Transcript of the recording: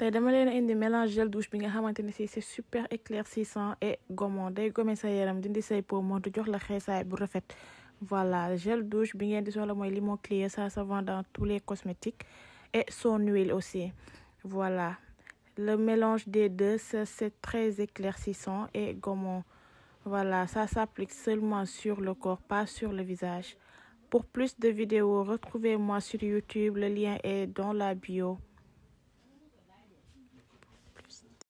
tey dama leen indi mélange gel douche bi nga xamanteni c'est super éclaircissant et gommant day gommé sa yaram dindi say peau moo jox la xéssay bu rafet voilà gel douche bi ngeen di soxla moy limon ça se vend dans tous les cosmétiques et son huile aussi voilà le mélange des deux c'est très éclaircissant et gommant voilà ça s'applique seulement sur le corps pas sur le visage pour plus de vidéos retrouvez-moi sur YouTube le lien est dans la bio